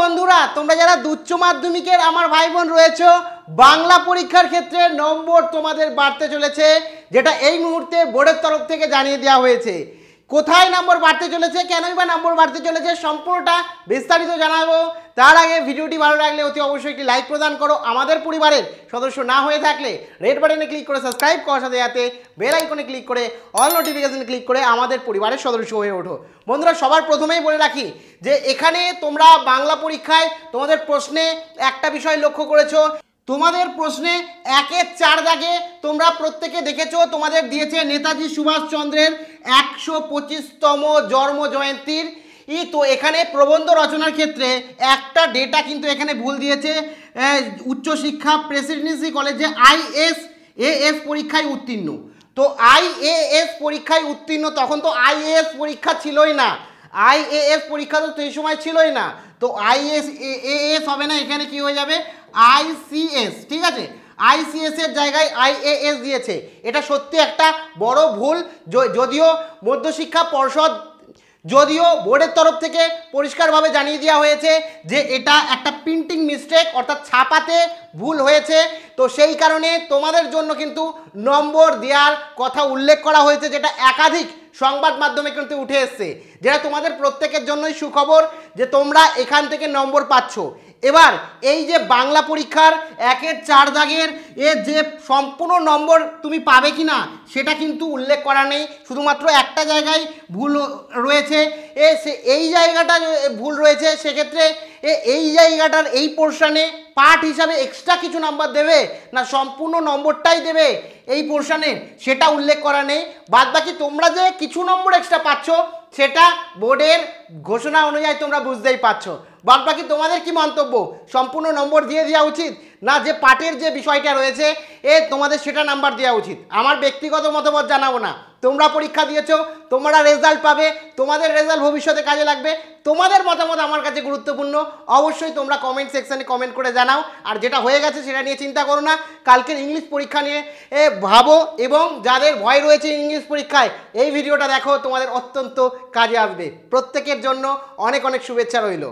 বন্ধুরা তোমরা যারা উচ্চ মাধ্যমিকের আমার ভাই বোন রয়েছ বাংলা পরীক্ষার ক্ষেত্রে নম্বর তোমাদের বাড়তে চলেছে যেটা এই মুহূর্তে বোর্ডের তরফ থেকে জানিয়ে দেওয়া হয়েছে কোথায় নম্বর বাড়তে চলেছে কেনই বা নম্বর বাড়তে চলেছে সম্পূর্ণটা বিস্তারিত জানাবো তার আগে ভিডিওটি ভালো লাগলে অতি অবশ্যই একটি লাইক প্রদান করো আমাদের পরিবারের সদস্য না হয়ে থাকলে রেড বাটনে ক্লিক করে সাবস্ক্রাইব করার সাথে যাতে বেল আইকনে ক্লিক করে অল নোটিফিকেশানে ক্লিক করে আমাদের পরিবারের সদস্য হয়ে ওঠো বন্ধুরা সবার প্রথমেই বলে রাখি যে এখানে তোমরা বাংলা পরীক্ষায় তোমাদের প্রশ্নে একটা বিষয় লক্ষ্য করেছ তোমাদের প্রশ্নে একের চার দাগে তোমরা প্রত্যেকে দেখেছো তোমাদের দিয়েছে নেতাজি সুভাষচন্দ্রের একশো পঁচিশতম জন্ম জয়ন্তীর ই তো এখানে প্রবন্ধ রচনার ক্ষেত্রে একটা ডেটা কিন্তু এখানে ভুল দিয়েছে উচ্চশিক্ষা প্রেসিডেন্সি কলেজে আইএস এএস পরীক্ষায় উত্তীর্ণ তো আইএএস পরীক্ষায় উত্তীর্ণ তখন তো আইএএস পরীক্ষা ছিলই না আইএএস পরীক্ষা তো সেই সময় ছিলই না তো আইএস এএএস হবে না এখানে কি হয়ে যাবে আইসিএস ঠিক আছে এর জায়গায় আইএএস দিয়েছে এটা সত্যি একটা বড় ভুল যদিও মধ্যশিক্ষা পর্ষদ যদিও বোর্ডের তরফ থেকে পরিষ্কারভাবে জানিয়ে দেওয়া হয়েছে যে এটা একটা প্রিন্টিং মিস্টেক অর্থাৎ ছাপাতে ভুল হয়েছে তো সেই কারণে তোমাদের জন্য কিন্তু নম্বর দেওয়ার কথা উল্লেখ করা হয়েছে যেটা একাধিক সংবাদ মাধ্যমে কিন্তু উঠে এসছে যেটা তোমাদের প্রত্যেকের জন্যই সুখবর যে তোমরা এখান থেকে নম্বর পাচ্ছ এবার এই যে বাংলা পরীক্ষার একের চার দাগের এ যে সম্পূর্ণ নম্বর তুমি পাবে কি না সেটা কিন্তু উল্লেখ করা নেই শুধুমাত্র একটা জায়গায় ভুল রয়েছে এ সে এই জায়গাটা ভুল রয়েছে সেক্ষেত্রে এ এই জায়গাটার এই পোর্শানে পার্ট হিসাবে এক্সট্রা কিছু নাম্বার দেবে না সম্পূর্ণ নম্বরটাই দেবে এই পোর্শানের সেটা উল্লেখ করা নেই বাদ বাকি তোমরা যে কিছু নম্বর এক্সট্রা পাচ্ছ সেটা বোর্ডের ঘোষণা অনুযায়ী তোমরা বুঝতেই পারছো বাদ বাকি তোমাদের কি মন্তব্য সম্পূর্ণ নম্বর দিয়ে দেওয়া উচিত না যে পাটের যে বিষয়টা রয়েছে এ তোমাদের সেটা নাম্বার দেওয়া উচিত আমার ব্যক্তিগত মতামত জানাবো না তোমরা পরীক্ষা দিয়েছো তোমরা রেজাল্ট পাবে তোমাদের রেজাল্ট ভবিষ্যতে কাজে লাগবে তোমাদের মতামত আমার কাছে গুরুত্বপূর্ণ অবশ্যই তোমরা কমেন্ট সেকশানে কমেন্ট করে জানাও আর যেটা হয়ে গেছে সেটা নিয়ে চিন্তা করো না কালকের ইংলিশ পরীক্ষা নিয়ে এ ভাবো এবং যাদের ভয় রয়েছে ইংলিশ পরীক্ষায় এই ভিডিওটা দেখো তোমাদের অত্যন্ত কাজে আসবে প্রত্যেকের জন্য অনেক অনেক শুভেচ্ছা রইল